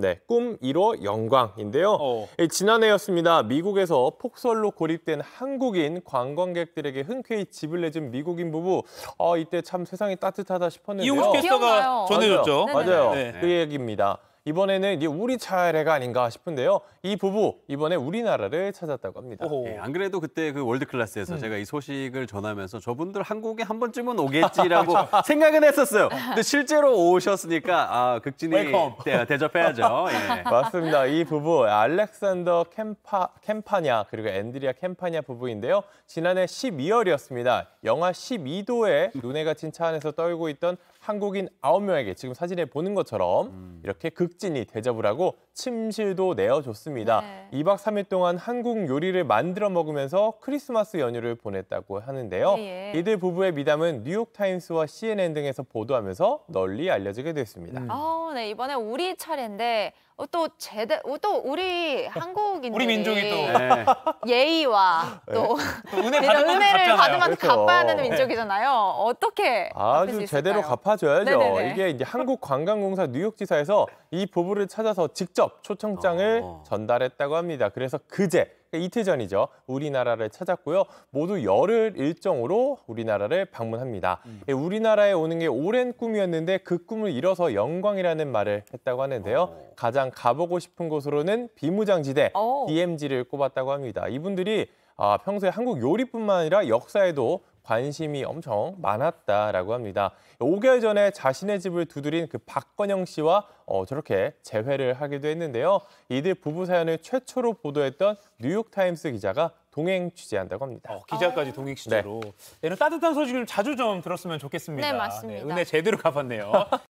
네, 꿈이호 영광인데요. 어. 예, 지난해였습니다. 미국에서 폭설로 고립된 한국인 관광객들에게 흔쾌히 집을 내준 미국인 부부. 어, 이때 참 세상이 따뜻하다 싶었는데요. 이웃 스터가 전해줬죠. 맞아요. 맞아요. 네. 그 얘기입니다. 이번에는 이 우리 차례가 아닌가 싶은데요. 이 부부 이번에 우리나라를 찾았다고 합니다. 예, 안 그래도 그때 그 월드 클래스에서 음. 제가 이 소식을 전하면서 저분들 한국에 한 번쯤은 오겠지라고 아, 생각은 했었어요. 근데 실제로 오셨으니까 아, 극진히 대, 대접해야죠. 예. 맞습니다. 이 부부 알렉산더 캠파 캠파냐 그리고 앤드리아 캠파냐 부부인데요. 지난해 12월이었습니다. 영하 12도에 눈에 갇힌 차 안에서 떨고 있던 한국인 9명에게 지금 사진에 보는 것처럼 음. 이렇게 극진히 대접을 하고 침실도 내어줬습니다. 네. 2박 3일 동안 한국 요리를 만들어 먹으면서 크리스마스 연휴를 보냈다고 하는데요. 예, 예. 이들 부부의 미담은 뉴욕타임스와 CNN 등에서 보도하면서 널리 알려지게 됐습니다. 음. 아, 네, 이번에 우리 차례인데 어, 또 제대 어, 또 우리 한국인 우리 민족이 또 예의와 또, 네. 또 은혜 를 받은 만큼 그렇죠. 갚아야 되는 네. 민족이잖아요. 어떻게 아주 제대로 갚아줘야죠. 네네네. 이게 이제 한국관광공사 뉴욕지사에서 그래서 이 부부를 찾아서 직접 초청장을 어. 전달했다고 합니다. 그래서 그제 그러니까 이틀 전이죠. 우리나라를 찾았고요. 모두 열흘 일정으로 우리나라를 방문합니다. 음. 예, 우리나라에 오는 게 오랜 꿈이었는데 그 꿈을 이뤄서 영광이라는 말을 했다고 하는데요. 오. 어. 가장 가보고 싶은 곳으로는 비무장지대 오. 어. DMZ를 꼽았다고 합니다. 이분들이 아, 평소에 한국 요리뿐만 아니라 역사에도 관심이 엄청 많았다라고 합니다. 5개월 전에 자신의 집을 두드린 그 박건영 씨와 어, 저렇게 재회를 하기도 했는데요. 이들 부부 사연을 최초로 보도했던 뉴욕타임스 기자가 동행 취재한다고 합니다. 어, 기자까지 동행 네. 취재로. 네. 이런 따뜻한 소식을 자주 좀 들었으면 좋겠습니다. 네, 맞습니다. 네, 은혜 제대로 가봤네요.